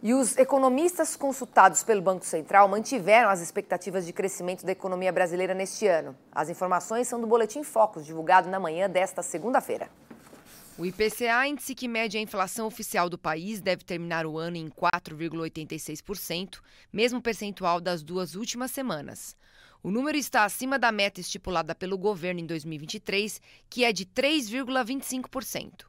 E os economistas consultados pelo Banco Central mantiveram as expectativas de crescimento da economia brasileira neste ano. As informações são do Boletim Focus, divulgado na manhã desta segunda-feira. O IPCA, índice que mede a inflação oficial do país, deve terminar o ano em 4,86%, mesmo percentual das duas últimas semanas. O número está acima da meta estipulada pelo governo em 2023, que é de 3,25%.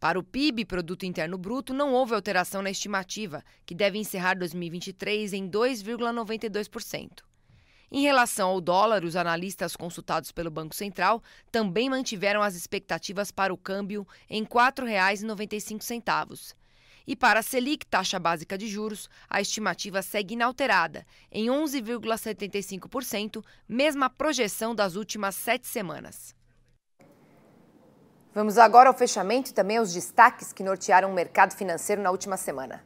Para o PIB, Produto Interno Bruto, não houve alteração na estimativa, que deve encerrar 2023 em 2,92%. Em relação ao dólar, os analistas consultados pelo Banco Central também mantiveram as expectativas para o câmbio em R$ 4,95. E para a Selic, taxa básica de juros, a estimativa segue inalterada, em 11,75%, mesma projeção das últimas sete semanas. Vamos agora ao fechamento e também aos destaques que nortearam o mercado financeiro na última semana.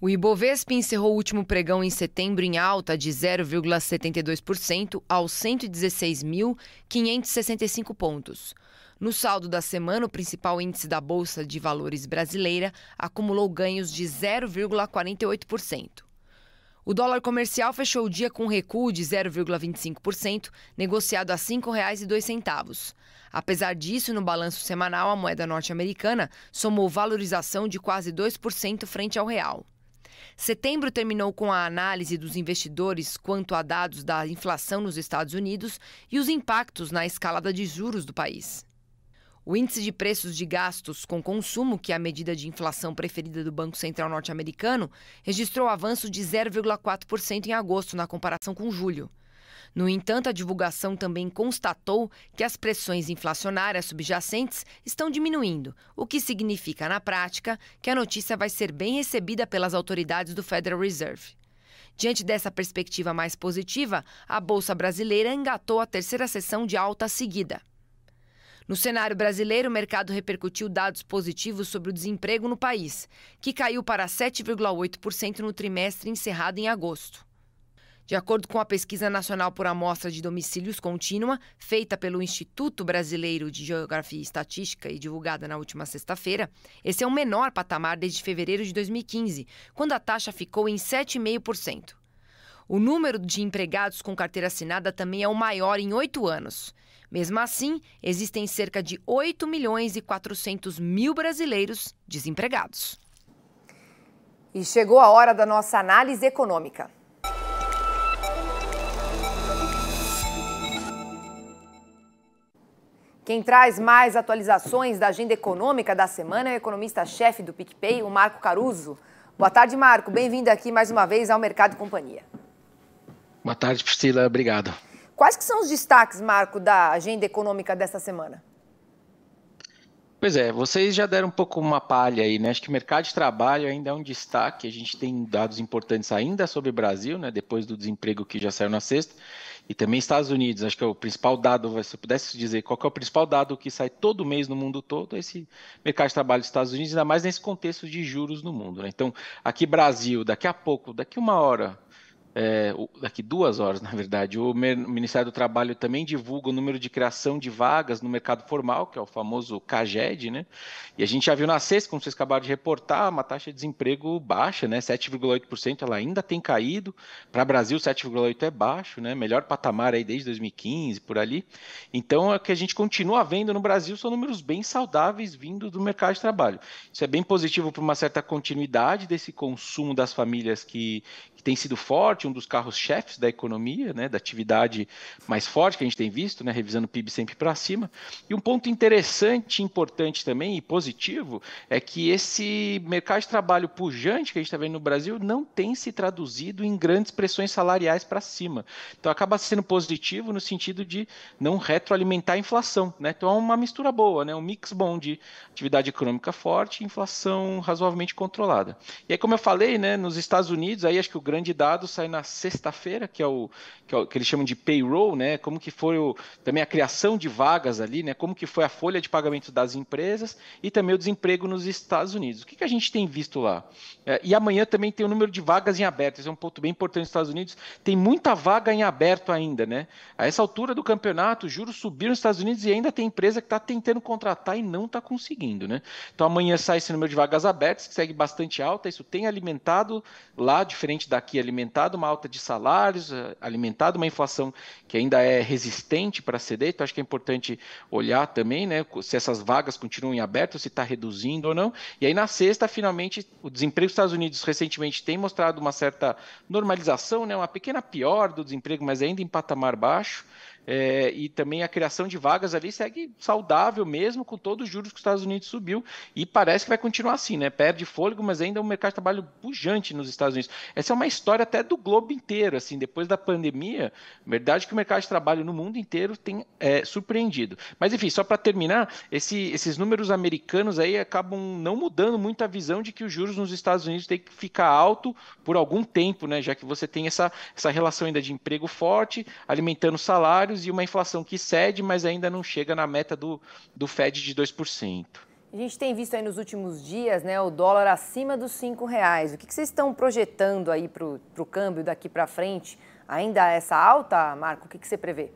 O Ibovespa encerrou o último pregão em setembro em alta de 0,72% aos 116.565 pontos. No saldo da semana, o principal índice da Bolsa de Valores brasileira acumulou ganhos de 0,48%. O dólar comercial fechou o dia com um recuo de 0,25%, negociado a R$ 5,02. Apesar disso, no balanço semanal, a moeda norte-americana somou valorização de quase 2% frente ao real. Setembro terminou com a análise dos investidores quanto a dados da inflação nos Estados Unidos e os impactos na escalada de juros do país. O índice de preços de gastos com consumo, que é a medida de inflação preferida do Banco Central norte-americano, registrou avanço de 0,4% em agosto na comparação com julho. No entanto, a divulgação também constatou que as pressões inflacionárias subjacentes estão diminuindo, o que significa, na prática, que a notícia vai ser bem recebida pelas autoridades do Federal Reserve. Diante dessa perspectiva mais positiva, a Bolsa Brasileira engatou a terceira sessão de alta seguida. No cenário brasileiro, o mercado repercutiu dados positivos sobre o desemprego no país, que caiu para 7,8% no trimestre encerrado em agosto. De acordo com a Pesquisa Nacional por Amostra de Domicílios Contínua, feita pelo Instituto Brasileiro de Geografia e Estatística e divulgada na última sexta-feira, esse é o menor patamar desde fevereiro de 2015, quando a taxa ficou em 7,5%. O número de empregados com carteira assinada também é o maior em oito anos. Mesmo assim, existem cerca de 8 milhões e 400 mil brasileiros desempregados. E chegou a hora da nossa análise econômica. Quem traz mais atualizações da agenda econômica da semana é o economista-chefe do PicPay, o Marco Caruso. Boa tarde, Marco. Bem-vindo aqui mais uma vez ao Mercado e Companhia. Boa tarde, Priscila. Obrigado. Quais que são os destaques, Marco, da agenda econômica dessa semana? Pois é, vocês já deram um pouco uma palha aí, né? Acho que o mercado de trabalho ainda é um destaque. A gente tem dados importantes ainda sobre o Brasil, né? Depois do desemprego que já saiu na sexta. E também Estados Unidos, acho que é o principal dado, se eu pudesse dizer qual é o principal dado que sai todo mês no mundo todo, é esse mercado de trabalho dos Estados Unidos, ainda mais nesse contexto de juros no mundo. Né? Então, aqui Brasil, daqui a pouco, daqui uma hora, é, daqui duas horas, na verdade, o Ministério do Trabalho também divulga o número de criação de vagas no mercado formal, que é o famoso CAGED, né? E a gente já viu na sexta, como vocês acabaram de reportar, uma taxa de desemprego baixa, né? 7,8%, ela ainda tem caído. Para Brasil, 7,8% é baixo, né? Melhor patamar aí desde 2015, por ali. Então, é o que a gente continua vendo no Brasil são números bem saudáveis vindo do mercado de trabalho. Isso é bem positivo para uma certa continuidade desse consumo das famílias que, que tem sido forte, parte um dos carros-chefes da economia, né, da atividade mais forte que a gente tem visto, né, revisando o PIB sempre para cima. E um ponto interessante, importante também e positivo é que esse mercado de trabalho pujante que a gente está vendo no Brasil não tem se traduzido em grandes pressões salariais para cima. Então acaba sendo positivo no sentido de não retroalimentar a inflação. Né? Então é uma mistura boa, né? um mix bom de atividade econômica forte e inflação razoavelmente controlada. E aí, como eu falei, né, nos Estados Unidos, aí acho que o grande dado sai na sexta-feira, que, é o, que, é o, que eles chamam de payroll, né? Como que foi o, também a criação de vagas ali, né? Como que foi a folha de pagamento das empresas e também o desemprego nos Estados Unidos. O que, que a gente tem visto lá? É, e amanhã também tem o número de vagas em aberto. Isso é um ponto bem importante nos Estados Unidos. Tem muita vaga em aberto ainda, né? A essa altura do campeonato, os juros subiram nos Estados Unidos e ainda tem empresa que está tentando contratar e não está conseguindo, né? Então amanhã sai esse número de vagas abertas, que segue bastante alta. Isso tem alimentado lá, diferente daqui, alimentado uma alta de salários, eh, alimentado uma inflação que ainda é resistente para ceder. Então, acho que é importante olhar também né, se essas vagas continuam em aberto, se está reduzindo ou não. E aí, na sexta, finalmente, o desemprego dos Estados Unidos recentemente tem mostrado uma certa normalização, né, uma pequena pior do desemprego, mas ainda em patamar baixo. É, e também a criação de vagas ali segue saudável mesmo com todos os juros que os Estados Unidos subiu e parece que vai continuar assim, né? Perde fôlego, mas ainda é um mercado de trabalho pujante nos Estados Unidos. Essa é uma história até do globo inteiro, assim, depois da pandemia, verdade que o mercado de trabalho no mundo inteiro tem é, surpreendido. Mas enfim, só para terminar, esse, esses números americanos aí acabam não mudando muito a visão de que os juros nos Estados Unidos tem que ficar alto por algum tempo, né? Já que você tem essa, essa relação ainda de emprego forte, alimentando salários e uma inflação que cede, mas ainda não chega na meta do, do Fed de 2%. A gente tem visto aí nos últimos dias né, o dólar acima dos R$ reais. O que, que, vocês estão projetando aí para o pro câmbio daqui para frente? Ainda é essa alta, Marco? O que, que você prevê?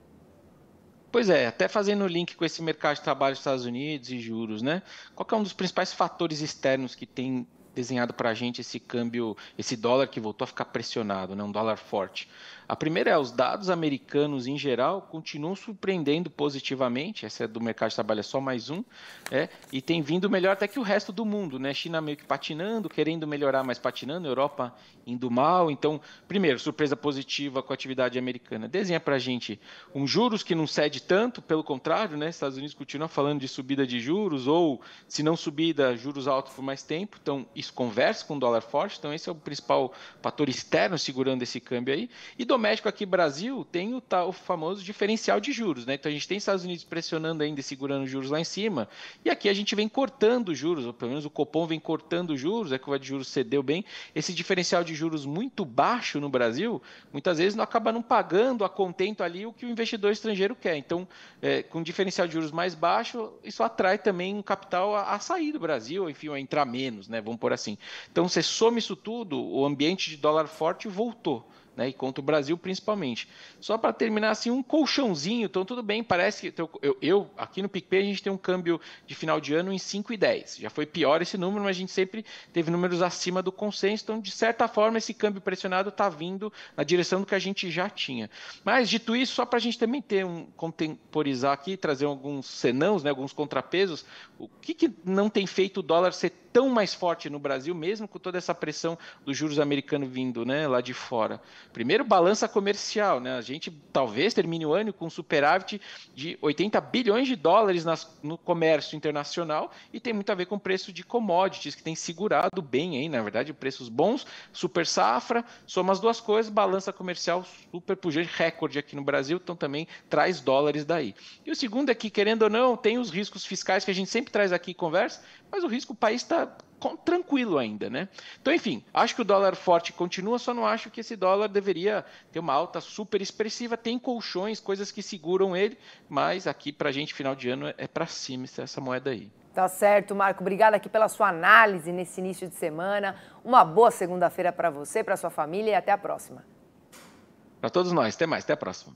Pois é, até fazendo o link com esse mercado de trabalho dos Estados Unidos e juros, né? Qual é um dos principais fatores externos que tem desenhado para a gente esse câmbio, esse dólar que voltou a ficar pressionado, né? um dólar forte? A primeira é os dados americanos em geral continuam surpreendendo positivamente. Essa é do mercado de trabalho é só mais um, é, e tem vindo melhor até que o resto do mundo, né? China meio que patinando, querendo melhorar, mas patinando. Europa indo mal. Então, primeiro, surpresa positiva com a atividade americana. Desenha para a gente um juros que não cede tanto, pelo contrário, né? Estados Unidos continua falando de subida de juros ou se não subida, juros altos por mais tempo. Então, isso conversa com o dólar forte. Então, esse é o principal fator externo segurando esse câmbio aí. E do doméstico aqui Brasil tem o, tal, o famoso diferencial de juros, né? Então a gente tem Estados Unidos pressionando ainda e segurando juros lá em cima, e aqui a gente vem cortando juros, ou pelo menos o Copom vem cortando juros, a curva de juros cedeu bem. Esse diferencial de juros muito baixo no Brasil, muitas vezes não acaba não pagando a contento ali o que o investidor estrangeiro quer. Então, é, com diferencial de juros mais baixo, isso atrai também um capital a, a sair do Brasil, enfim, a entrar menos, né? Vamos por assim. Então, você some isso tudo, o ambiente de dólar forte voltou né? E contra o Brasil principalmente. Só para terminar assim um colchãozinho, então tudo bem, parece que então, eu, eu, aqui no PicPay a gente tem um câmbio de final de ano em 5,10. e Já foi pior esse número, mas a gente sempre teve números acima do consenso, então de certa forma esse câmbio pressionado está vindo na direção do que a gente já tinha. Mas dito isso, só para a gente também ter um contemporizar aqui, trazer alguns senãos, né, alguns contrapesos, o que, que não tem feito o dólar ser tão mais forte no Brasil, mesmo com toda essa pressão dos juros americanos vindo né, lá de fora. Primeiro, balança comercial. Né? A gente talvez termine o ano com superávit de 80 bilhões de dólares nas, no comércio internacional e tem muito a ver com o preço de commodities, que tem segurado bem, hein? na verdade, preços bons, super safra, soma as duas coisas, balança comercial super pujante, recorde aqui no Brasil, então também traz dólares daí. E o segundo é que, querendo ou não, tem os riscos fiscais que a gente sempre traz aqui e conversa, mas o risco o país está tranquilo ainda, né? Então, enfim, acho que o dólar forte continua, só não acho que esse dólar deveria ter uma alta super expressiva. Tem colchões, coisas que seguram ele, mas aqui para a gente, final de ano, é para cima essa moeda aí. Tá certo, Marco. Obrigada aqui pela sua análise nesse início de semana. Uma boa segunda-feira para você, para sua família e até a próxima. Para todos nós. Até mais. Até a próxima.